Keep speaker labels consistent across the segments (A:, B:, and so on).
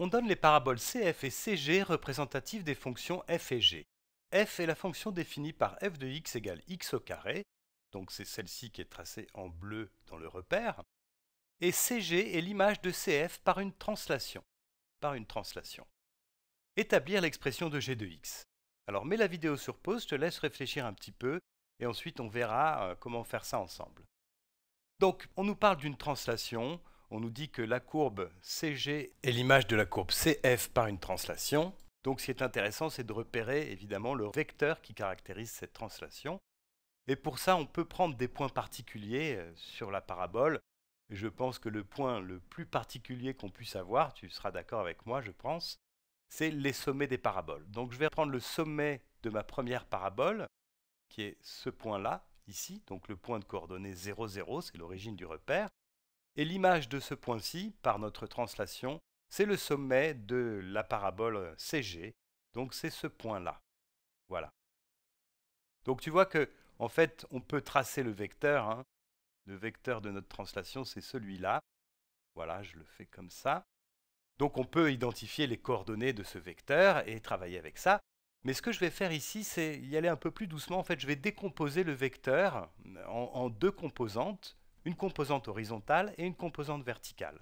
A: on donne les paraboles CF et CG représentatives des fonctions f et g. f est la fonction définie par f de x égale x au carré, donc c'est celle-ci qui est tracée en bleu dans le repère, et CG est l'image de CF par une translation. Par une translation. Établir l'expression de g de x. Alors mets la vidéo sur pause, je te laisse réfléchir un petit peu, et ensuite on verra euh, comment faire ça ensemble. Donc on nous parle d'une translation, on nous dit que la courbe CG est l'image de la courbe CF par une translation. Donc ce qui est intéressant, c'est de repérer évidemment le vecteur qui caractérise cette translation. Et pour ça, on peut prendre des points particuliers euh, sur la parabole. Je pense que le point le plus particulier qu'on puisse avoir, tu seras d'accord avec moi, je pense, c'est les sommets des paraboles. Donc je vais prendre le sommet de ma première parabole, qui est ce point-là, ici, donc le point de coordonnée 0, 0, c'est l'origine du repère. Et l'image de ce point-ci, par notre translation, c'est le sommet de la parabole CG, donc c'est ce point-là. Voilà. Donc tu vois que, en fait, on peut tracer le vecteur. Hein. Le vecteur de notre translation, c'est celui-là. Voilà, je le fais comme ça. Donc on peut identifier les coordonnées de ce vecteur et travailler avec ça. Mais ce que je vais faire ici, c'est y aller un peu plus doucement. En fait, je vais décomposer le vecteur en deux composantes une composante horizontale et une composante verticale.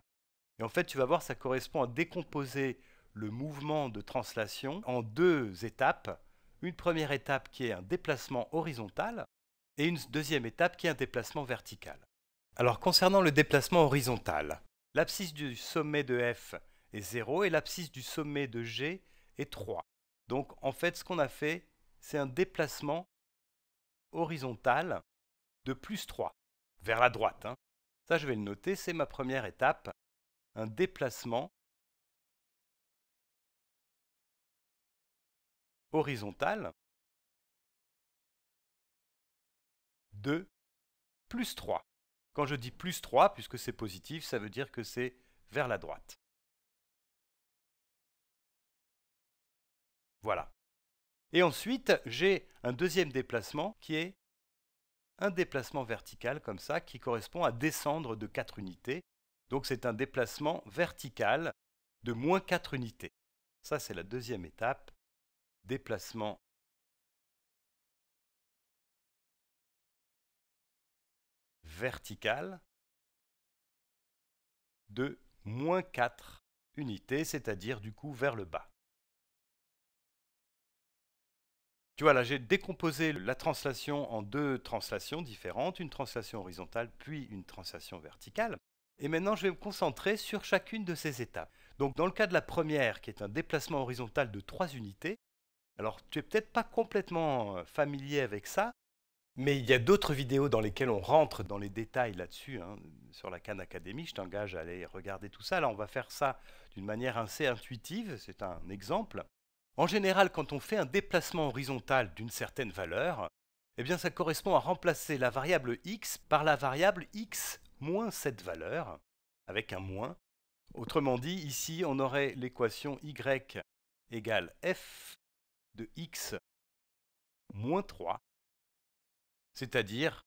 A: Et en fait, tu vas voir, ça correspond à décomposer le mouvement de translation en deux étapes. Une première étape qui est un déplacement horizontal et une deuxième étape qui est un déplacement vertical. Alors concernant le déplacement horizontal, l'abscisse du sommet de F est 0 et l'abscisse du sommet de G est 3. Donc en fait ce qu'on a fait, c'est un déplacement horizontal de plus 3 vers la droite. Hein. Ça, je vais le noter, c'est ma première étape, un déplacement horizontal de plus 3. Quand je dis plus 3, puisque c'est positif, ça veut dire que c'est vers la droite. Voilà. Et ensuite, j'ai un deuxième déplacement qui est un déplacement vertical comme ça qui correspond à descendre de 4 unités. Donc c'est un déplacement vertical de moins 4 unités. Ça c'est la deuxième étape. Déplacement vertical de moins 4 unités, c'est-à-dire du coup vers le bas. Tu vois, là, j'ai décomposé la translation en deux translations différentes, une translation horizontale puis une translation verticale. Et maintenant, je vais me concentrer sur chacune de ces étapes. Donc, dans le cas de la première, qui est un déplacement horizontal de trois unités, alors tu n'es peut-être pas complètement euh, familier avec ça, mais il y a d'autres vidéos dans lesquelles on rentre dans les détails là-dessus, hein, sur la Khan Academy. Je t'engage à aller regarder tout ça. Là, on va faire ça d'une manière assez intuitive. C'est un exemple. En général, quand on fait un déplacement horizontal d'une certaine valeur, eh bien ça correspond à remplacer la variable x par la variable x moins cette valeur, avec un moins. Autrement dit, ici, on aurait l'équation y égale f de x moins 3, c'est-à-dire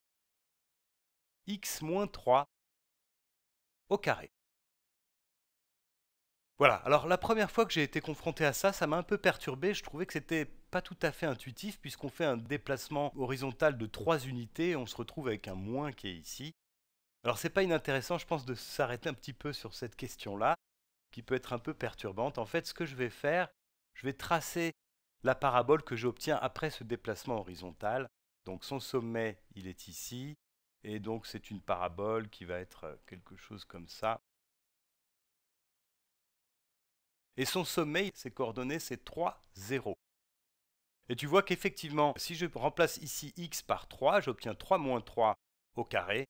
A: x moins 3 au carré. Voilà, alors la première fois que j'ai été confronté à ça, ça m'a un peu perturbé, je trouvais que c'était pas tout à fait intuitif puisqu'on fait un déplacement horizontal de 3 unités, et on se retrouve avec un moins qui est ici. Alors n'est pas inintéressant, je pense, de s'arrêter un petit peu sur cette question-là, qui peut être un peu perturbante. En fait, ce que je vais faire, je vais tracer la parabole que j'obtiens après ce déplacement horizontal. Donc son sommet, il est ici, et donc c'est une parabole qui va être quelque chose comme ça. Et son sommeil, ses coordonnées, c'est 3, 0. Et tu vois qu'effectivement, si je remplace ici x par 3, j'obtiens 3 moins 3 au carré,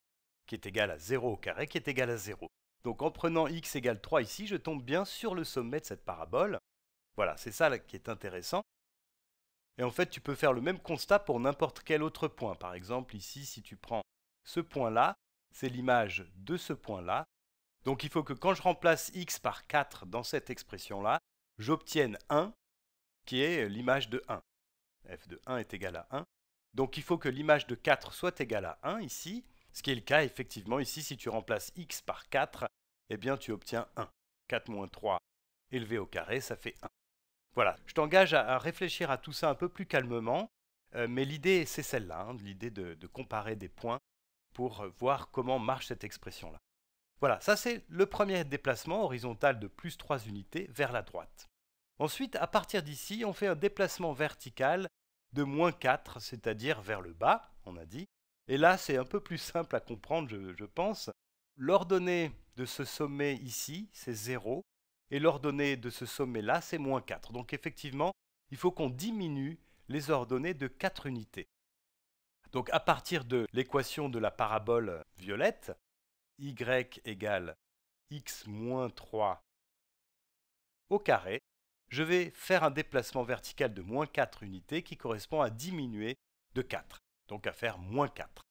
A: qui est égal à 0 au carré, qui est égal à 0. Donc en prenant x égale 3 ici, je tombe bien sur le sommet de cette parabole. Voilà, c'est ça qui est intéressant. Et en fait, tu peux faire le même constat pour n'importe quel autre point. Par exemple, ici, si tu prends ce point-là, c'est l'image de ce point-là, donc il faut que quand je remplace x par 4 dans cette expression-là, j'obtienne 1, qui est l'image de 1. f de 1 est égal à 1. Donc il faut que l'image de 4 soit égale à 1 ici, ce qui est le cas effectivement ici, si tu remplaces x par 4, eh bien tu obtiens 1. 4 moins 3 élevé au carré, ça fait 1. Voilà, je t'engage à réfléchir à tout ça un peu plus calmement, euh, mais l'idée c'est celle-là, hein, l'idée de comparer des points pour euh, voir comment marche cette expression-là. Voilà, ça c'est le premier déplacement horizontal de plus 3 unités vers la droite. Ensuite, à partir d'ici, on fait un déplacement vertical de moins 4, c'est-à-dire vers le bas, on a dit. Et là, c'est un peu plus simple à comprendre, je, pense. L'ordonnée de ce sommet ici, c'est 0, et l'ordonnée de ce sommet là, c'est moins 4. Donc effectivement, il faut qu'on diminue les ordonnées de 4 unités. Donc à partir de l'équation de la parabole violette, y égale x moins 3 au carré, je vais faire un déplacement vertical de moins 4 unités qui correspond à diminuer de 4, donc à faire moins 4.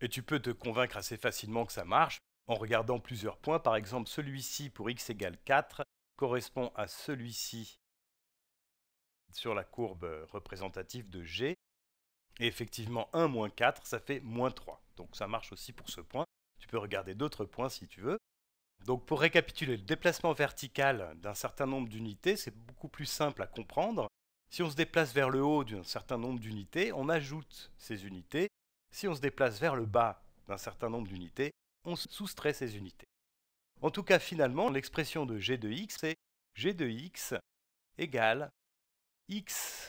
A: Et tu peux te convaincre assez facilement que ça marche en regardant plusieurs points, par exemple celui-ci pour x égale 4 correspond à celui-ci sur la courbe représentative de G. Et effectivement, 1 moins 4, ça fait moins 3. Donc ça marche aussi pour ce point peux regarder d'autres points si tu veux. Donc pour récapituler, le déplacement vertical d'un certain nombre d'unités, c'est beaucoup plus simple à comprendre. Si on se déplace vers le haut d'un certain nombre d'unités, on ajoute ces unités. Si on se déplace vers le bas d'un certain nombre d'unités, on soustrait ces unités. En tout cas, finalement, l'expression de g de x, est g de x égale x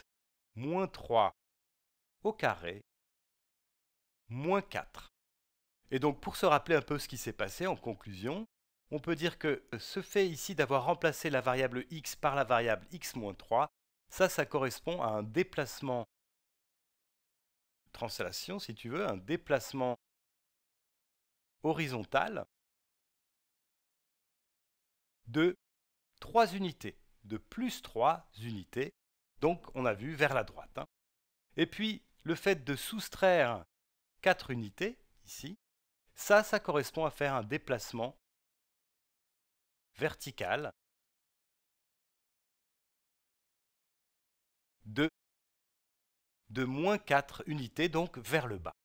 A: moins 3 au carré moins 4. Et donc pour se rappeler un peu ce qui s'est passé en conclusion, on peut dire que euh, ce fait ici d'avoir remplacé la variable x par la variable x-3, ça, ça correspond à un déplacement, translation si tu veux, un déplacement horizontal de 3 unités, de plus 3 unités, donc on a vu vers la droite. Hein. Et puis le fait de soustraire 4 unités, ici, ça, ça correspond à faire un déplacement vertical de, de moins 4 unités, donc vers le bas.